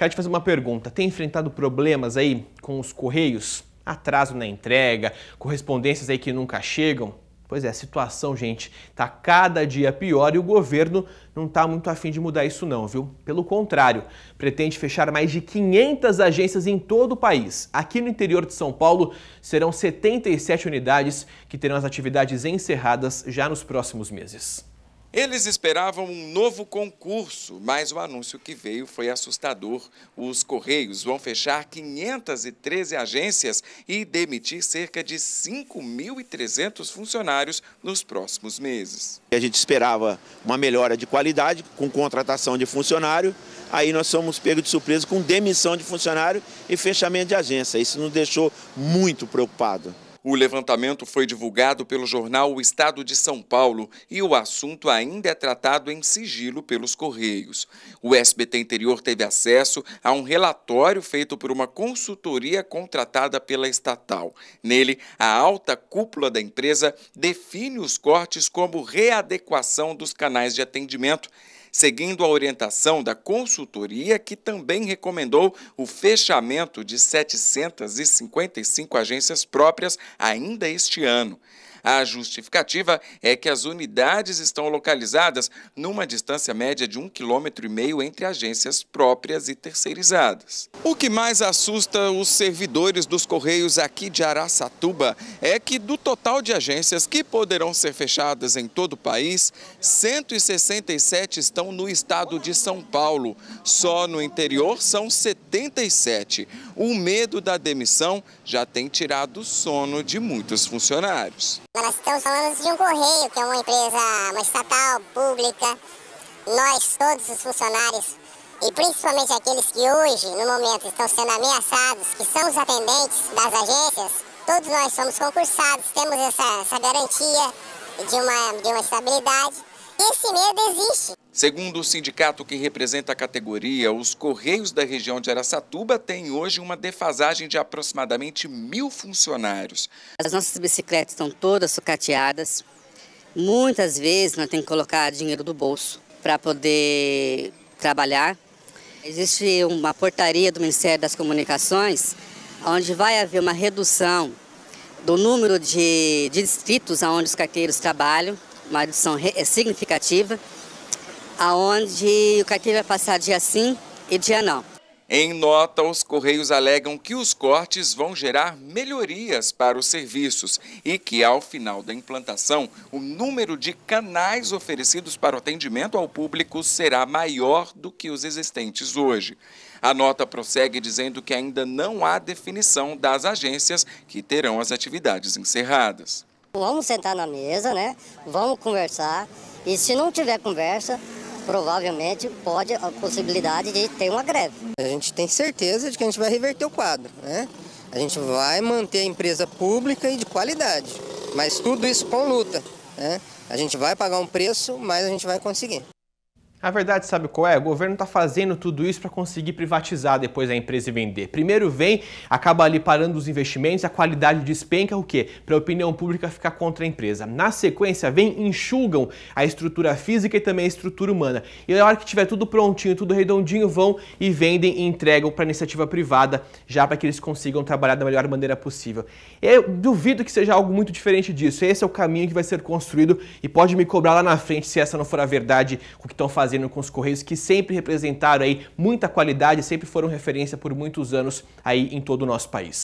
Quero te fazer uma pergunta. Tem enfrentado problemas aí com os correios? Atraso na entrega, correspondências aí que nunca chegam? Pois é, a situação, gente, tá cada dia pior e o governo não tá muito afim de mudar isso não, viu? Pelo contrário, pretende fechar mais de 500 agências em todo o país. Aqui no interior de São Paulo, serão 77 unidades que terão as atividades encerradas já nos próximos meses. Eles esperavam um novo concurso, mas o anúncio que veio foi assustador. Os Correios vão fechar 513 agências e demitir cerca de 5.300 funcionários nos próximos meses. A gente esperava uma melhora de qualidade com contratação de funcionário, aí nós somos pegos de surpresa com demissão de funcionário e fechamento de agência. Isso nos deixou muito preocupado. O levantamento foi divulgado pelo jornal O Estado de São Paulo e o assunto ainda é tratado em sigilo pelos Correios. O SBT Interior teve acesso a um relatório feito por uma consultoria contratada pela estatal. Nele, a alta cúpula da empresa define os cortes como readequação dos canais de atendimento seguindo a orientação da consultoria, que também recomendou o fechamento de 755 agências próprias ainda este ano. A justificativa é que as unidades estão localizadas numa distância média de um quilômetro e meio entre agências próprias e terceirizadas. O que mais assusta os servidores dos Correios aqui de Araçatuba é que do total de agências que poderão ser fechadas em todo o país, 167 estão no estado de São Paulo. Só no interior são 77. O medo da demissão já tem tirado o sono de muitos funcionários. Nós estamos falando de um correio, que é uma empresa, uma estatal pública. Nós, todos os funcionários, e principalmente aqueles que hoje, no momento, estão sendo ameaçados, que são os atendentes das agências, todos nós somos concursados, temos essa, essa garantia de uma, de uma estabilidade. Esse medo existe. Segundo o sindicato que representa a categoria, os Correios da região de Aracatuba têm hoje uma defasagem de aproximadamente mil funcionários. As nossas bicicletas estão todas sucateadas. Muitas vezes nós temos que colocar dinheiro do bolso para poder trabalhar. Existe uma portaria do Ministério das Comunicações onde vai haver uma redução do número de, de distritos onde os carteiros trabalham uma redução é, significativa, aonde o carteiro vai passar dia sim e dia não. Em nota, os Correios alegam que os cortes vão gerar melhorias para os serviços e que, ao final da implantação, o número de canais oferecidos para o atendimento ao público será maior do que os existentes hoje. A nota prossegue dizendo que ainda não há definição das agências que terão as atividades encerradas. Vamos sentar na mesa, né? Vamos conversar. E se não tiver conversa, provavelmente pode a possibilidade de ter uma greve. A gente tem certeza de que a gente vai reverter o quadro, né? A gente vai manter a empresa pública e de qualidade, mas tudo isso com luta, né? A gente vai pagar um preço, mas a gente vai conseguir. A verdade sabe qual é? O governo está fazendo tudo isso para conseguir privatizar depois a empresa e vender. Primeiro vem, acaba ali parando os investimentos, a qualidade despenca é o quê? Para a opinião pública ficar contra a empresa. Na sequência vem, enxugam a estrutura física e também a estrutura humana. E na hora que tiver tudo prontinho, tudo redondinho, vão e vendem e entregam para a iniciativa privada, já para que eles consigam trabalhar da melhor maneira possível. Eu duvido que seja algo muito diferente disso. Esse é o caminho que vai ser construído e pode me cobrar lá na frente se essa não for a verdade, o que estão fazendo fazendo com os Correios, que sempre representaram aí muita qualidade, sempre foram referência por muitos anos aí em todo o nosso país.